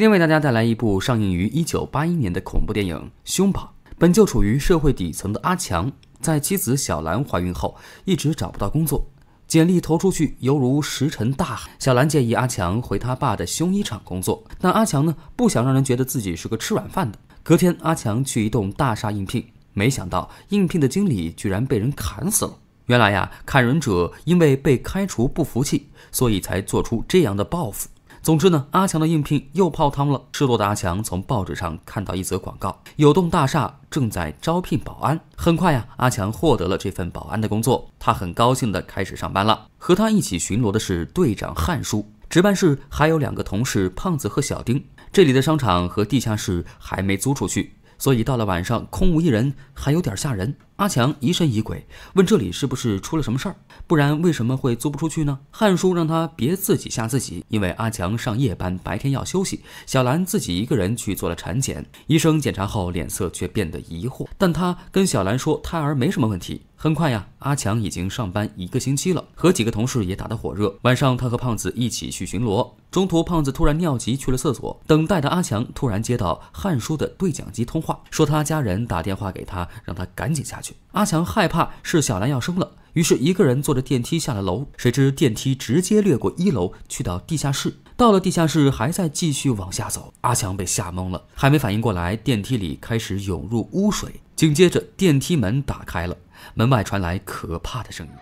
今天为大家带来一部上映于一九八一年的恐怖电影《凶榜》。本就处于社会底层的阿强，在妻子小兰怀孕后，一直找不到工作，简历投出去犹如石沉大海。小兰建议阿强回他爸的胸衣厂工作，但阿强呢，不想让人觉得自己是个吃软饭的。隔天，阿强去一栋大厦应聘，没想到应聘的经理居然被人砍死了。原来呀，砍人者因为被开除不服气，所以才做出这样的报复。总之呢，阿强的应聘又泡汤了。失落的阿强从报纸上看到一则广告，有栋大厦正在招聘保安。很快呀，阿强获得了这份保安的工作，他很高兴地开始上班了。和他一起巡逻的是队长汉叔，值班室还有两个同事胖子和小丁。这里的商场和地下室还没租出去。所以到了晚上，空无一人，还有点吓人。阿强疑神疑鬼，问这里是不是出了什么事儿？不然为什么会租不出去呢？汉叔让他别自己吓自己，因为阿强上夜班，白天要休息。小兰自己一个人去做了产检，医生检查后脸色却变得疑惑，但他跟小兰说胎儿没什么问题。很快呀，阿强已经上班一个星期了，和几个同事也打得火热。晚上，他和胖子一起去巡逻。中途，胖子突然尿急去了厕所。等待的阿强突然接到汉叔的对讲机通话，说他家人打电话给他，让他赶紧下去。阿强害怕是小兰要生了，于是一个人坐着电梯下了楼。谁知电梯直接掠过一楼，去到地下室。到了地下室，还在继续往下走。阿强被吓懵了，还没反应过来，电梯里开始涌入污水。紧接着，电梯门打开了，门外传来可怕的声音。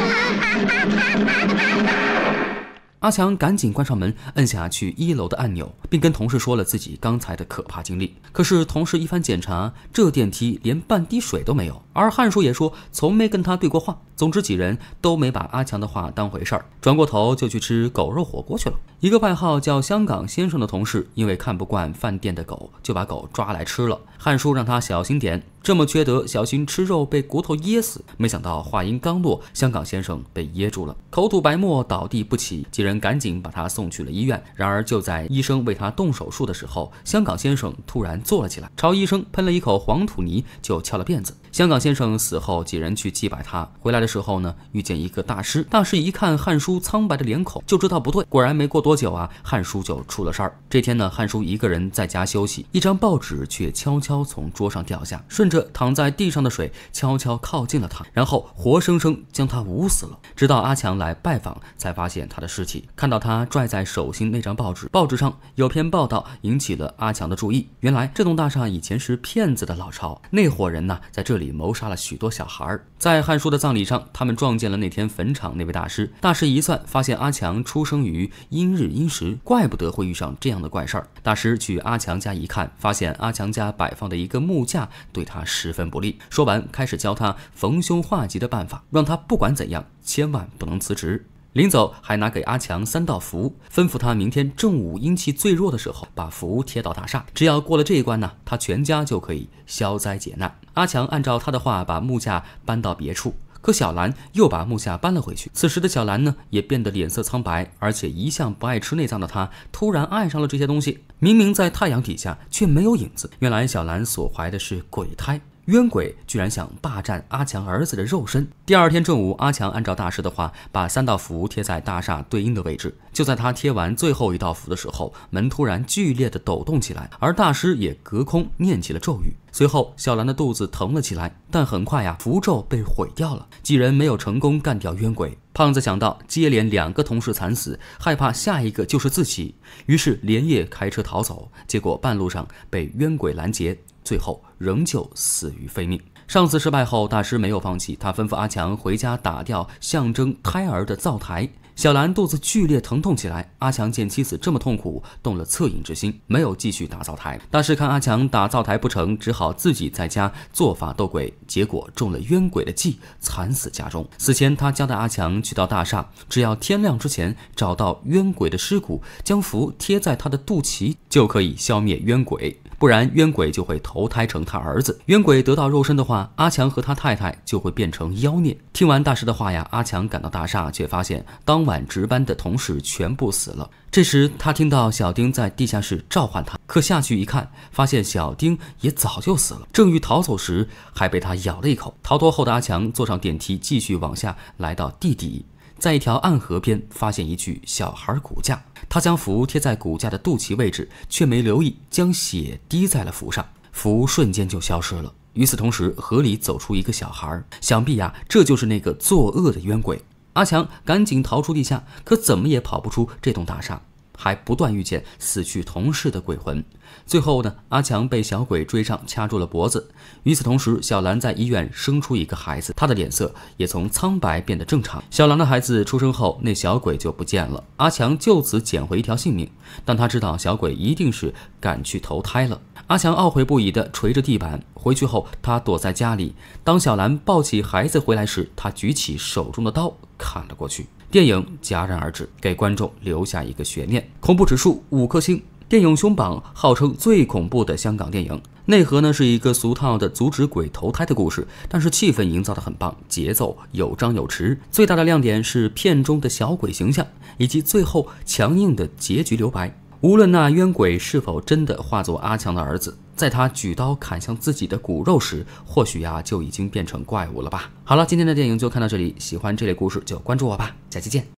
阿强赶紧关上门，按下去一楼的按钮，并跟同事说了自己刚才的可怕经历。可是同事一番检查，这电梯连半滴水都没有，而汉叔也说从没跟他对过话。总之，几人都没把阿强的话当回事儿，转过头就去吃狗肉火锅去了。一个外号叫“香港先生”的同事，因为看不惯饭店的狗，就把狗抓来吃了。汉叔让他小心点，这么缺德，小心吃肉被骨头噎死。没想到话音刚落，香港先生被噎住了，口吐白沫，倒地不起。几人赶紧把他送去了医院。然而就在医生为他动手术的时候，香港先生突然坐了起来，朝医生喷了一口黄土泥，就翘了辫子。香港先生死后，几人去祭拜他，回来的。时候呢，遇见一个大师。大师一看汉叔苍白的脸孔，就知道不对。果然没过多久啊，汉叔就出了事儿。这天呢，汉叔一个人在家休息，一张报纸却悄悄从桌上掉下，顺着躺在地上的水悄悄靠近了他，然后活生生将他捂死了。直到阿强来拜访，才发现他的尸体。看到他拽在手心那张报纸，报纸上有篇报道引起了阿强的注意。原来这栋大厦以前是骗子的老巢，那伙人呢在这里谋杀了许多小孩。在汉叔的葬礼上。他们撞见了那天坟场那位大师。大师一算，发现阿强出生于阴日阴时，怪不得会遇上这样的怪事儿。大师去阿强家一看，发现阿强家摆放的一个木架对他十分不利。说完，开始教他逢凶化吉的办法，让他不管怎样，千万不能辞职。临走还拿给阿强三道符，吩咐他明天正午阴气最弱的时候把符贴到大厦。只要过了这一关呢，他全家就可以消灾解难。阿强按照他的话，把木架搬到别处。可小兰又把木下搬了回去。此时的小兰呢，也变得脸色苍白，而且一向不爱吃内脏的她，突然爱上了这些东西。明明在太阳底下却没有影子，原来小兰所怀的是鬼胎。冤鬼居然想霸占阿强儿子的肉身。第二天正午，阿强按照大师的话，把三道符贴在大厦对应的位置。就在他贴完最后一道符的时候，门突然剧烈的抖动起来，而大师也隔空念起了咒语。随后，小兰的肚子疼了起来，但很快呀，符咒被毁掉了，几人没有成功干掉冤鬼。胖子想到接连两个同事惨死，害怕下一个就是自己，于是连夜开车逃走，结果半路上被冤鬼拦截。最后，仍旧死于非命。上次失败后，大师没有放弃，他吩咐阿强回家打掉象征胎儿的灶台。小兰肚子剧烈疼痛起来，阿强见妻子这么痛苦，动了恻隐之心，没有继续打灶台。大师看阿强打灶台不成，只好自己在家做法斗鬼，结果中了冤鬼的计，惨死家中。死前他交代阿强去到大厦，只要天亮之前找到冤鬼的尸骨，将符贴在他的肚脐，就可以消灭冤鬼，不然冤鬼就会投胎成他儿子。冤鬼得到肉身的话，阿强和他太太就会变成妖孽。听完大师的话呀，阿强赶到大厦，却发现当晚值班的同事全部死了。这时他听到小丁在地下室召唤他，可下去一看，发现小丁也早就死了。正欲逃走时，还被他咬了一口。逃脱后的阿强坐上电梯，继续往下来到地底，在一条暗河边发现一具小孩骨架。他将符贴在骨架的肚脐位置，却没留意将血滴在了符上，符瞬间就消失了。与此同时，河里走出一个小孩儿，想必呀，这就是那个作恶的冤鬼。阿强赶紧逃出地下，可怎么也跑不出这栋大厦，还不断遇见死去同事的鬼魂。最后呢，阿强被小鬼追上，掐住了脖子。与此同时，小兰在医院生出一个孩子，她的脸色也从苍白变得正常。小兰的孩子出生后，那小鬼就不见了。阿强就此捡回一条性命，但他知道小鬼一定是赶去投胎了。阿强懊悔不已地捶着地板。回去后，他躲在家里。当小兰抱起孩子回来时，他举起手中的刀砍了过去。电影戛然而止，给观众留下一个悬念。恐怖指数五颗星。电影凶榜号称最恐怖的香港电影。内核呢是一个俗套的阻止鬼投胎的故事，但是气氛营造的很棒，节奏有张有弛。最大的亮点是片中的小鬼形象，以及最后强硬的结局留白。无论那冤鬼是否真的化作阿强的儿子，在他举刀砍向自己的骨肉时，或许呀就已经变成怪物了吧？好了，今天的电影就看到这里。喜欢这类故事就关注我吧，下期见。